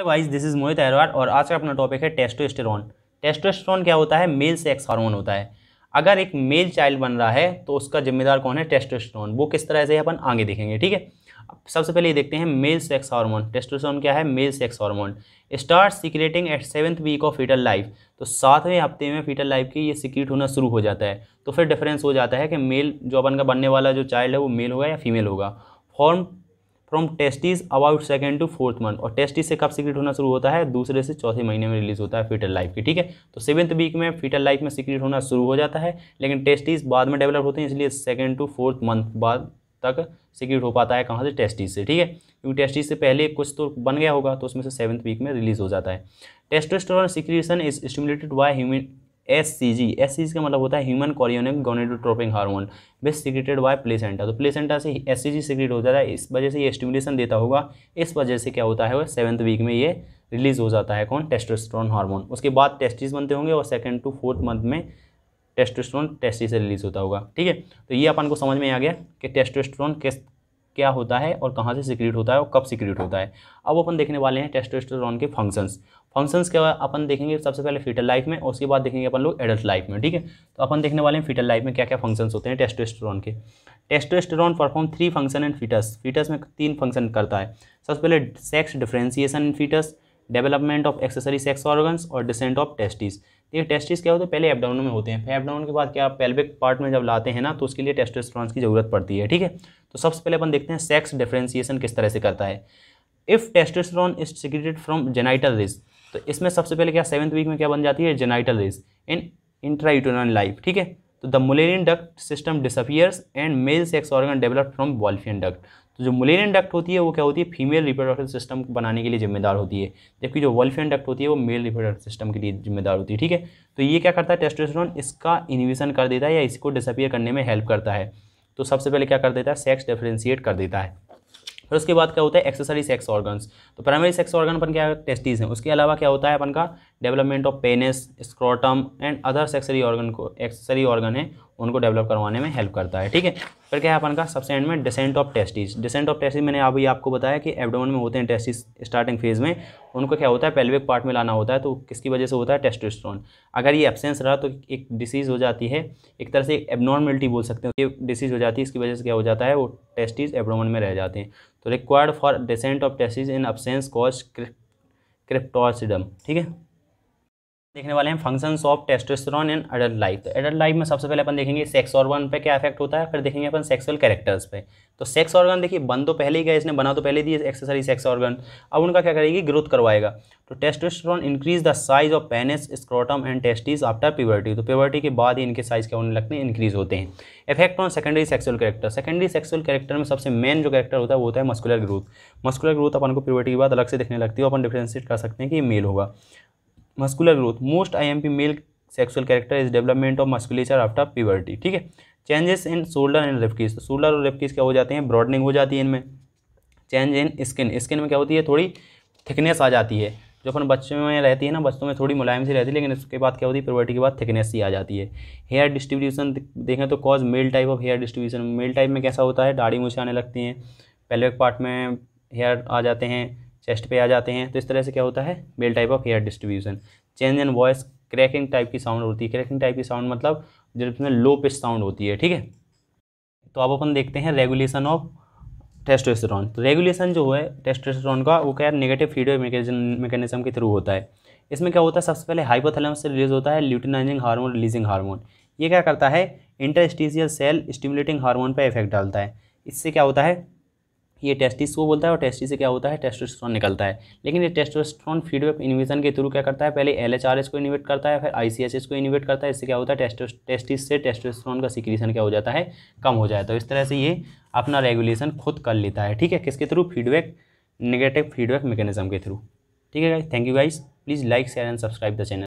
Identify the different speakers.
Speaker 1: hello guys this is Mohit Ahirwar और आज का अपना टॉपिक है टेस्टोस्टेरोन टेस्टोस्टेरोन क्या होता है मेल सेक्स हार्मोन होता है अगर एक मेल चाइल्ड बन रहा है तो उसका जिम्मेदार कौन है टेस्टोस्टेरोन वो किस तरह से अपन आगे देखेंगे ठीक है सबसे पहले ये देखते हैं मेल सेक्स हार्मोन टेस्टोस्टेरोन क्या है male sex hormone start secreting at seventh week of fetal life तो सातवें हफ्ते में फीटल लाइफ की ये सिक्रेट होना शुरू हो जाता है तो फिर डिफरेंस हो जाता है कि मेल जो अपन का बनने वाला जो चाइल्ड है वो मेल होगा या फीमेल होगा form from testis about second to fourth month और टेस्टिस से कब सीक्रेट होना शुरू होता है दूसरे से चौथे महीने में रिलीज होता है फीटल लाइफ की ठीक है तो सेवंथ वीक में फीटल लाइफ में सीक्रेट होना शुरू हो जाता है लेकिन टेस्टिस बाद में डेवलप होते हैं इसलिए सेकेंड टू फोर्थ मंथ बाद तक सिक्योर हो पाता है कहाँ से टेस्टिस से ठीक है क्योंकि टेस्टिस से पहले कुछ तो बन गया होगा तो उसमें से सेवन्थ वीक में रिलीज हो जाता है testosterone secretion is stimulated by human S C G S C G का मतलब होता है human chorionic gonadotropin hormone base secreted by placenta तो प्लेसेंटा से एस सी जी सिक्रेट हो जाता है इस वजह से ये स्टिमुलेशन देता होगा इस वजह से क्या होता है वो सेवन्थ वीक में ये रिलीज़ हो जाता है कौन टेस्टोस्टेरोन हार्मोन उसके बाद टेस्टिस बनते होंगे और सेकेंड टू फोर्थ मंथ में टेस्टोस्टेरोन टेस्टिस से रिलीज होता होगा ठीक है तो ये अपन को समझ में आ गया कि टेस्टोस्टेरोन किस क्या होता है और कहाँ से सिक्रीट होता है और कब सिक्रीट होता है अब अपन देखने वाले हैं टेस्टोस्टेरोन के फंक्शंस फंक्शंस के अपन देखेंगे सबसे पहले फीटल लाइफ में और उसके बाद देखेंगे अपन लोग एडल्ट लाइफ में ठीक है तो अपन देखने वाले हैं फीटल लाइफ में क्या क्या फंक्शंस होते हैं टेस्टोस्टेरोन के testosterone perform three function in fetus fetus में तीन फंक्शन करता है सबसे पहले sex differentiation in fetus development of accessory sex organs और डिसेंट ऑफ टेस्टिस ये टेस्टिस क्या होते हैं पहले एपडाउन में होते हैं एपडाउन के बाद क्या पेल्विक पार्ट में जब लाते हैं ना तो उसके लिए टेस्टोस्टेरोन की जरूरत पड़ती है ठीक है तो सबसे पहले अपन देखते हैं सेक्स डिफ्रेंसिएशन किस तरह से करता है if testosterone is secreted from genital ridge तो इसमें सबसे पहले क्या सेवन्थ वीक में क्या बन जाती है genital ridge in intrauterine life ठीक है तो the Mullerian duct system disappears and male sex organ develop from Wolffian duct तो जो मुलेरियन डक्ट होती है वो क्या होती है फीमेल रिप्रोडक्टिव सिस्टम बनाने के लिए जिम्मेदार होती है जबकि जो वॉल्फियन डक्ट होती है वो मेल रिप्रोडक्टिव सिस्टम के लिए जिम्मेदार होती है ठीक है तो ये क्या करता है टेस्टोस्टेरोन इसका इनिविशन कर देता है या इसको डिसअपियर करने में हेल्प करता है तो सबसे पहले क्या कर देता है सेक्स डिफ्रेंशिएट कर देता है फिर उसके बाद क्या होता है एक्सेसरी सेक्स ऑर्गन्स तो प्राइमरी सेक्स ऑर्गन अपन क्या टेस्टीज़ हैं उसके अलावा क्या होता है अपन का development of penis scrotum and other accessory organ को एक्सरी ऑर्गन है उनको डेवलप करवाने में हेल्प करता है ठीक है फिर क्या है अपन का सबसे एंड में descent of testis descent of testis मैंने अभी आपको बताया कि एबडोमन में होते हैं टेस्टिस स्टार्टिंग फेज में उनको क्या होता है पेल्विक पार्ट में लाना होता है तो किसकी वजह से होता है टेस्टोस्टेरोन अगर ये एब्सेंस रहा तो एक डिसीज़ हो जाती है एक तरह से एबनॉर्मलिटी बोल सकते हैं ये डिसीज़ हो जाती है इसकी वजह से क्या हो जाता है वो टेस्टिस एबडोमन में रह जाते हैं तो required for descent of testis in absence cause cryptorchidism ठीक है देखने वाले हैं functions of testosterone in adult life तो एडल्ट लाइफ में सबसे पहले अपन देखेंगे सेक्स ऑर्गन पे क्या इफेक्ट होता है फिर देखेंगे अपन सेक्सुअल कैरेक्टर्स पे तो सेक्स ऑर्गन देखिए बन तो पहले ही गए इसने बना तो पहले दिए एक्सेसरी सेक्स ऑर्गन अब उनका क्या करेगी ग्रोथ करवाएगा तो testosterone increase the size of penis scrotum and testis after puberty तो प्यूबर्टी के बाद ही इनके साइज क्या होने लगते हैं इंक्रीज होते हैं effect on secondary sexual character secondary sexual character में सबसे मेन जो कैरेक्टर होता है वो होता है मस्कुलर ग्रोथ मस्कुलर ग्रोथ अपन को प्यूबर्टी के बाद अलग से देखने लगती है अपन डिफ्रेंशिएट कर सकते हैं कि मेल होगा muscular growth most IMP male sexual character is development of musculature after puberty ठीक है चेंजेस इन शोल्डर एंड रेपकीज शोल्डर और रेपकीज क्या हो जाते हैं ब्रॉडनिंग हो जाती है इनमें चेंज इन स्किन स्किन में क्या होती है थोड़ी थिकनेस आ जाती है जो अपन बच्चों में रहती है ना बच्चों में थोड़ी मुलायम सी रहती है लेकिन उसके बाद क्या होती है प्रोवर्टी के बाद थिकनेस ही आ जाती है हेयर डिस्ट्रीब्यूशन देखें तो cause male type of hair distribution male type में कैसा होता है दाढ़ी मूछे आने लगती हैं पेल्विक पार्ट में हेयर आ जाते हैं टेस्ट पे आ जाते हैं तो इस तरह से क्या होता है male type of hair distribution change in voice cracking type की साउंड होती है क्रैकिंग टाइप की साउंड मतलब जिसमें लो पिच साउंड होती है ठीक है तो अब अपन देखते हैं रेगुलेशन ऑफ टेस्टोस्टेरोन तो रेगुलेशन जो है टेस्टोस्टेरोन का वो क्या नेगेटिव फीडबैक मैकेनिज्म के थ्रू होता है इसमें क्या होता है सबसे पहले हाइपोथैलेमस से रिलीज होता है ल्यूटिनाइजिंग हार्मोन रिलीजिंग हार्मोन ये क्या करता है इंटरस्टीजियल सेल स्टिमुलेटिंग हार्मोन पर इफेक्ट डालता है इससे क्या होता है ये टेस्टिस को बोलता है और टेस्टिस से क्या होता है टेस्टोस्ट्रॉन निकलता है लेकिन ये टेस्टोस्ट्रॉन फीडबैक इनिवेशन के थ्रू क्या करता है पहले एल को इनिवेट करता है फिर आई को इनिवेट करता है इससे क्या होता है टेस्टिस से टेस्टोस्ट्रॉन का सिक्रीशन क्या हो जाता है कम हो जाता है तो इस तरह से ये अपना रेगुलेशन खुद कर लेता है ठीक है किसके through feedback negative feedback mechanism के थ्रू ठीक है thank you guys please like share and subscribe the channel